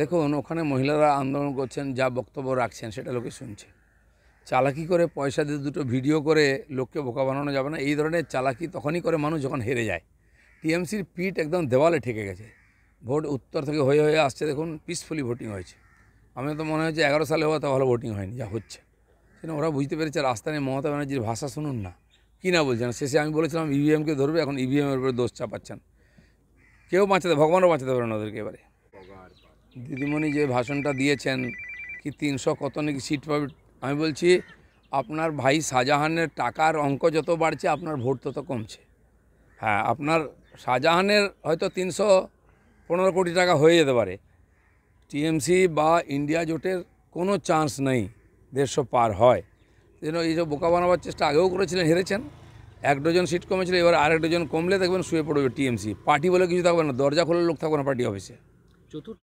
দেখুন ওখানে মহিলারা আন্দোলন করছেন যা বক্তব্য রাখছেন সেটা লোকে শুনছে চালাকি করে পয়সা দিয়ে দুটো ভিডিও করে লোককে বোকা বানানো যাবে না এই ধরনের চালাকি তখনই করে মানুষ যখন হেরে যায় টিএমসির পিঠ একদম দেওয়ালে ঠেকে গেছে ভোট উত্তর থেকে হয়ে হয়ে আসছে দেখুন পিসফুলি ভোটিং হয়েছে আমি তো মনে হচ্ছে এগারো সালে হওয়া তো ভালো ভোটিং হয়নি যা হচ্ছে সেটা ওরা বুঝতে পেরেছে রাস্তা নিয়ে মমতা ব্যানার্জির ভাষা শুনুন না কী না বলছেন শেষে আমি বলেছিলাম ইভিএমকে e ধরবে এখন ইভিএমের e উপরে দোষ চাপাচ্ছেন কেউ বাঁচাতে ভগবানও বাঁচাতে পারে না ওদেরকে এবারে দিদিমণি যে ভাষণটা দিয়েছেন কি তিনশো কত নাকি সিট পাবে আমি বলছি আপনার ভাই শাহজাহানের টাকার অঙ্ক যত বাড়ছে আপনার ভোট তত কমছে হ্যাঁ আপনার শাহজাহানের হয়তো তিনশো পনেরো কোটি টাকা হয়ে যেতে পারে টিএমসি বা ইন্ডিয়া জোটের কোনো চান্স নেই দেড়শো পার হয় যেন এই যে বোকা বানাবার চেষ্টা আগেও করেছিলেন হেরেছেন এক ডজন সিট কমেছিল এবার আরেক ডজন কমলে দেখবেন শুয়ে পড়বে টিএমসি পার্টি বলে কিছু থাকবে না দরজা খোলার লোক থাকবে না পার্টি অফিসে চতুর্থ